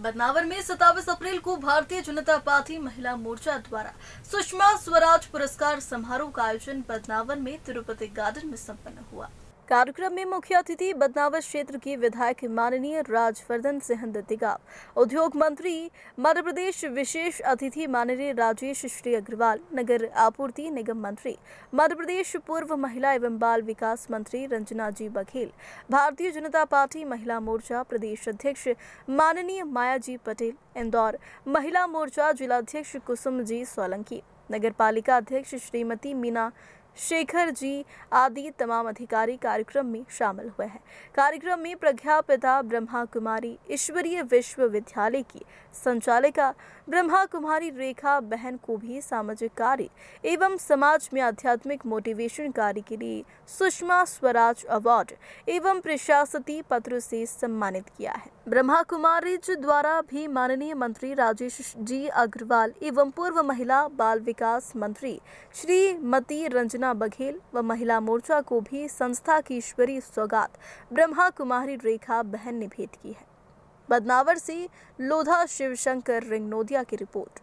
बदनावर में सत्ताईस अप्रैल को भारतीय जनता पार्टी महिला मोर्चा द्वारा सुषमा स्वराज पुरस्कार समारोह का आयोजन बदनावर में तिरुपति गार्डन में संपन्न हुआ कार्यक्रम में मुख्य अतिथि बदनावर क्षेत्र के विधायक माननीय राजवर्धन सिंह दत्तिका उद्योग मंत्री मध्य प्रदेश विशेष अतिथि माननीय राजेश श्री अग्रवाल नगर आपूर्ति निगम मंत्री मध्य प्रदेश पूर्व महिला एवं बाल विकास मंत्री रंजना जी बघेल भारतीय जनता पार्टी महिला मोर्चा प्रदेश अध्यक्ष माननीय माया जी पटेल इंदौर महिला मोर्चा जिलाध्यक्ष कुसुम जी सोलंकी नगर पालिका अध्यक्ष श्रीमती मीना शेखर जी आदि तमाम अधिकारी कार्यक्रम में शामिल हुए हैं कार्यक्रम में प्रज्ञा पिता ब्रह्मा कुमारी ईश्वरीय विश्वविद्यालय की संचालिका ब्रह्मा कुमारी रेखा बहन को भी सामाजिक कार्य एवं समाज में आध्यात्मिक मोटिवेशन कार्य के लिए सुषमा स्वराज अवार्ड एवं प्रशासती पत्र से सम्मानित किया है ब्रह्मा कुमारी जी द्वारा भी माननीय मंत्री राजेश जी अग्रवाल एवं पूर्व महिला बाल विकास मंत्री श्रीमती रंजनी वंदना बघेल व महिला मोर्चा को भी संस्था की ईश्वरी सौगात ब्रह्मा कुमारी रेखा बहन ने भेंट की है बदनावर से लोधा शिवशंकर रिंगनोदिया की रिपोर्ट